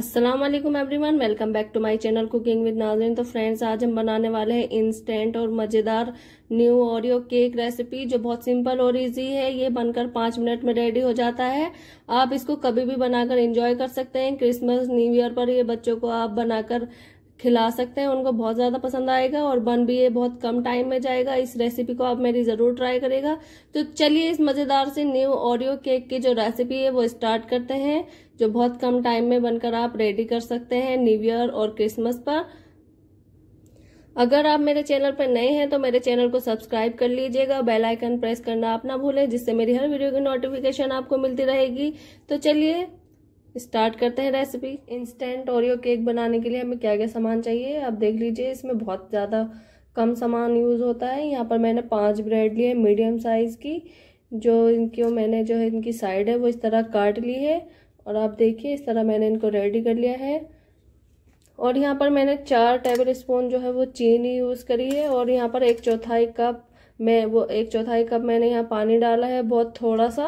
अस्सलाम वालेकुम everyone welcome back to my channel cooking with Nazreen तो फ्रेंड्स आज हम बनाने वाले हैं इंस्टेंट और मज़ेदार न्यू ओरियो केक रेसिपी जो बहुत सिंपल और इजी है ये बनकर पाँच मिनट में रेडी हो जाता है आप इसको कभी भी बनाकर एंजॉय कर सकते हैं क्रिसमस न्यू ईयर पर ये बच्चों को आप बनाकर खिला सकते हैं उनको बहुत ज़्यादा पसंद आएगा और बन भी ये बहुत कम टाइम में जाएगा इस रेसिपी को आप मेरी ज़रूर ट्राई करेगा तो चलिए इस मज़ेदार से न्यू ओरियो केक की जो रेसिपी है वो स्टार्ट करते हैं जो बहुत कम टाइम में बनकर आप रेडी कर सकते हैं न्यू ईयर और क्रिसमस पर अगर आप मेरे चैनल पर नए हैं तो मेरे चैनल को सब्सक्राइब कर लीजिएगा बेल आइकन प्रेस करना आप ना भूलें जिससे मेरी हर वीडियो की नोटिफिकेशन आपको मिलती रहेगी तो चलिए स्टार्ट करते हैं रेसिपी इंस्टेंट ओरियो केक बनाने के लिए हमें क्या क्या सामान चाहिए आप देख लीजिए इसमें बहुत ज़्यादा कम सामान यूज़ होता है यहाँ पर मैंने पांच ब्रेड लिए मीडियम साइज़ की जो इनकी मैंने जो है इनकी साइड है वो इस तरह काट ली है और आप देखिए इस तरह मैंने इनको रेडी कर लिया है और यहाँ पर मैंने चार टेबल स्पून जो है वो चीनी यूज़ करी है और यहाँ पर एक चौथाई कप मैं वो एक चौथाई कप मैंने यहाँ पानी डाला है बहुत थोड़ा सा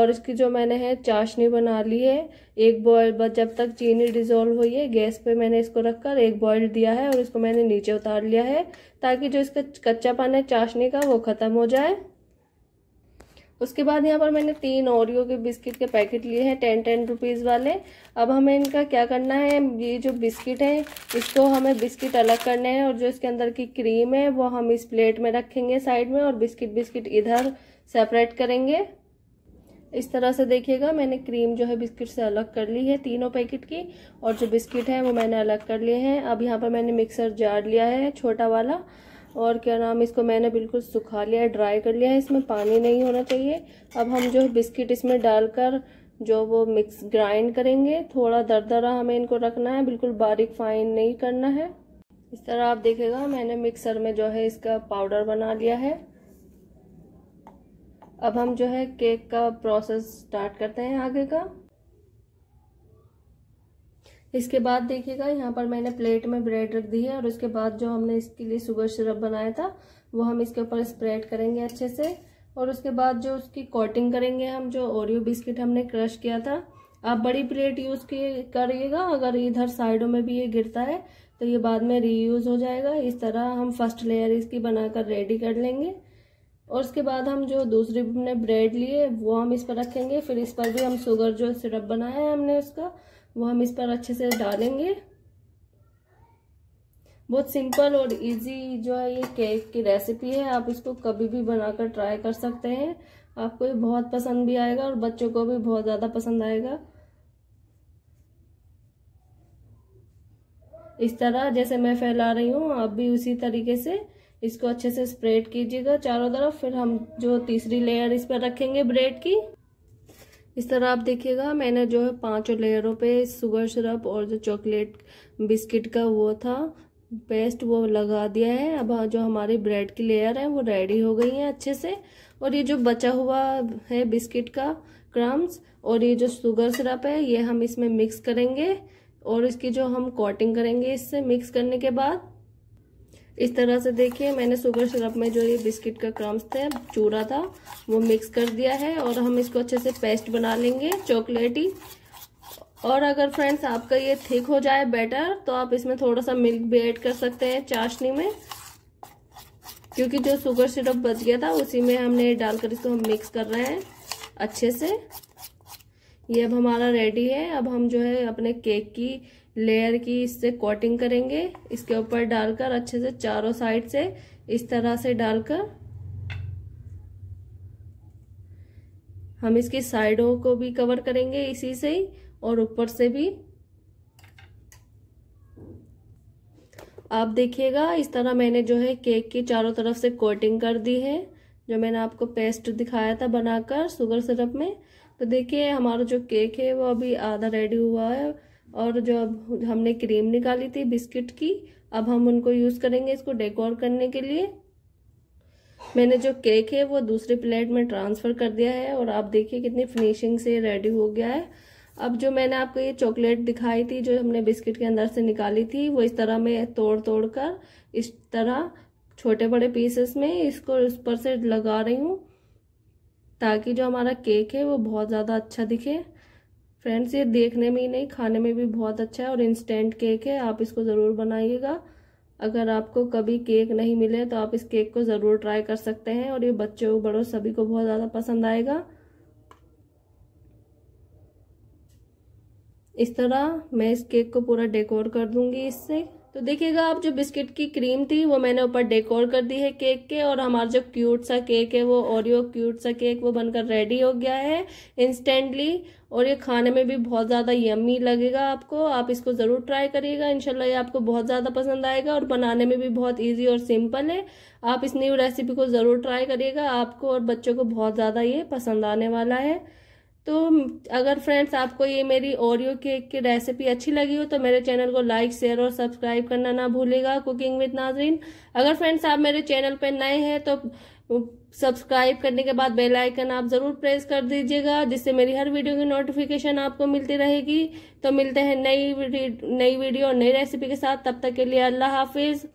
और इसकी जो मैंने है चाशनी बना ली है एक बॉयल जब तक चीनी डिज़ोल्व हुई है गैस पे मैंने इसको रखकर एक बॉयल दिया है और इसको मैंने नीचे उतार लिया है ताकि जो इसका कच्चा पान है चाशनी का वो ख़त्म हो जाए उसके बाद यहाँ पर मैंने तीन ओरियो के बिस्किट के पैकेट लिए हैं टेन टेन रुपीज़ वाले अब हमें इनका क्या करना है ये जो बिस्किट है इसको हमें बिस्किट अलग करने हैं और जो इसके अंदर की क्रीम है वो हम इस प्लेट में रखेंगे साइड में और बिस्किट बिस्किट इधर सेपरेट करेंगे इस तरह से देखिएगा मैंने क्रीम जो है बिस्किट से अलग कर ली है तीनों पैकेट की और जो बिस्किट है वो मैंने अलग कर लिए हैं अब यहाँ पर मैंने मिक्सर जार लिया है छोटा वाला और क्या नाम इसको मैंने बिल्कुल सुखा लिया है ड्राई कर लिया है इसमें पानी नहीं होना चाहिए अब हम जो बिस्किट इसमें डालकर जो वो मिक्स ग्राइंड करेंगे थोड़ा दरदरा हमें इनको रखना है बिल्कुल बारीक फाइन नहीं करना है इस तरह आप देखेगा मैंने मिक्सर में जो है इसका पाउडर बना लिया है अब हम जो है केक का प्रोसेस स्टार्ट करते हैं आगे का इसके बाद देखिएगा यहाँ पर मैंने प्लेट में ब्रेड रख दी है और उसके बाद जो हमने इसके लिए शुगर सिरप बनाया था वो हम इसके ऊपर स्प्रेड करेंगे अच्छे से और उसके बाद जो उसकी कोटिंग करेंगे हम जो ओरियो बिस्किट हमने क्रश किया था आप बड़ी प्लेट यूज़ करिएगा अगर इधर साइडों में भी ये गिरता है तो ये बाद में रीयूज़ हो जाएगा इस तरह हम फर्स्ट लेयर इसकी बनाकर रेडी कर लेंगे और उसके बाद हम जो दूसरी हमने ब्रेड लिए वो हम इस पर रखेंगे फिर इस पर भी हम शुगर जो सिरप बनाया है हमने उसका वो हम इस पर अच्छे से डालेंगे बहुत सिंपल और इजी जो है ये केक की रेसिपी है आप इसको कभी भी बनाकर ट्राई कर सकते हैं आपको ये बहुत पसंद भी आएगा और बच्चों को भी बहुत ज़्यादा पसंद आएगा इस तरह जैसे मैं फैला रही हूँ आप भी उसी तरीके से इसको अच्छे से स्प्रेड कीजिएगा चारों तरफ फिर हम जो तीसरी लेयर इस पर रखेंगे ब्रेड की इस तरह आप देखिएगा मैंने जो है पांचों लेयरों पे शुगर सिरप और जो चॉकलेट बिस्किट का वो था पेस्ट वो लगा दिया है अब हाँ, जो हमारी ब्रेड की लेयर है वो रेडी हो गई है अच्छे से और ये जो बचा हुआ है बिस्किट का क्रम्स और ये जो शुगर सिरप है ये हम इसमें मिक्स करेंगे और इसकी जो हम कोटिंग करेंगे इससे मिक्स करने के बाद इस तरह से देखिए मैंने शुगर सिरप में जो ये बिस्किट का क्रम्स थे चूरा था वो मिक्स कर दिया है और हम इसको अच्छे से पेस्ट बना लेंगे चॉकलेटी और अगर फ्रेंड्स आपका ये थिक हो जाए बेटर तो आप इसमें थोड़ा सा मिल्क भी ऐड कर सकते हैं चाशनी में क्योंकि जो शुगर सिरप बच गया था उसी में हमने डालकर इसको हम मिक्स कर रहे हैं अच्छे से ये अब हमारा रेडी है अब हम जो है अपने केक की लेयर की इससे कोटिंग करेंगे इसके ऊपर डालकर अच्छे से चारों साइड से इस तरह से डालकर हम इसकी साइडों को भी कवर करेंगे इसी से ही और ऊपर से भी आप देखिएगा इस तरह मैंने जो है केक की चारों तरफ से कोटिंग कर दी है जो मैंने आपको पेस्ट दिखाया था बनाकर शुगर सिरप में तो देखिए हमारा जो केक है वो अभी आधा रेडी हुआ है और जो अब हमने क्रीम निकाली थी बिस्किट की अब हम उनको यूज़ करेंगे इसको डेकोर करने के लिए मैंने जो केक है वो दूसरे प्लेट में ट्रांसफ़र कर दिया है और आप देखिए कितनी फिनिशिंग से रेडी हो गया है अब जो मैंने आपको ये चॉकलेट दिखाई थी जो हमने बिस्किट के अंदर से निकाली थी वो इस तरह में तोड़ तोड़ कर इस तरह छोटे बड़े पीसेस में इसको उस पर से लगा रही हूँ ताकि जो हमारा केक है वो बहुत ज़्यादा अच्छा दिखे फ्रेंड्स ये देखने में ही नहीं खाने में भी बहुत अच्छा है और इंस्टेंट केक है आप इसको ज़रूर बनाइएगा अगर आपको कभी केक नहीं मिले तो आप इस केक को ज़रूर ट्राई कर सकते हैं और ये बच्चों बड़ों सभी को बहुत ज़्यादा पसंद आएगा इस तरह मैं इस केक को पूरा डेकोर कर दूंगी इससे तो देखिएगा आप जो बिस्किट की क्रीम थी वो मैंने ऊपर डेकोर कर दी है केक के और हमारा जो क्यूट सा केक है वो ओरियो क्यूट सा केक वो बनकर रेडी हो गया है इंस्टेंटली और ये खाने में भी बहुत ज़्यादा यम्मी लगेगा आपको आप इसको ज़रूर ट्राई करिएगा इंशाल्लाह ये आपको बहुत ज़्यादा पसंद आएगा और बनाने में भी बहुत ईजी और सिंपल है आप इस न्यू रेसिपी को ज़रूर ट्राई करिएगा आपको और बच्चों को बहुत ज़्यादा ये पसंद आने वाला है तो अगर फ्रेंड्स आपको ये मेरी ओरियो केक की रेसिपी अच्छी लगी हो तो मेरे चैनल को लाइक शेयर और सब्सक्राइब करना ना भूलेगा कुकिंग विद नाजरीन अगर फ्रेंड्स आप मेरे चैनल पर नए हैं तो सब्सक्राइब करने के बाद बेल आइकन आप ज़रूर प्रेस कर दीजिएगा जिससे मेरी हर वीडियो की नोटिफिकेशन आपको मिलती रहेगी तो मिलते हैं नई नई वीडियो और नई रेसिपी के साथ तब तक के लिए अल्लाह हाफिज़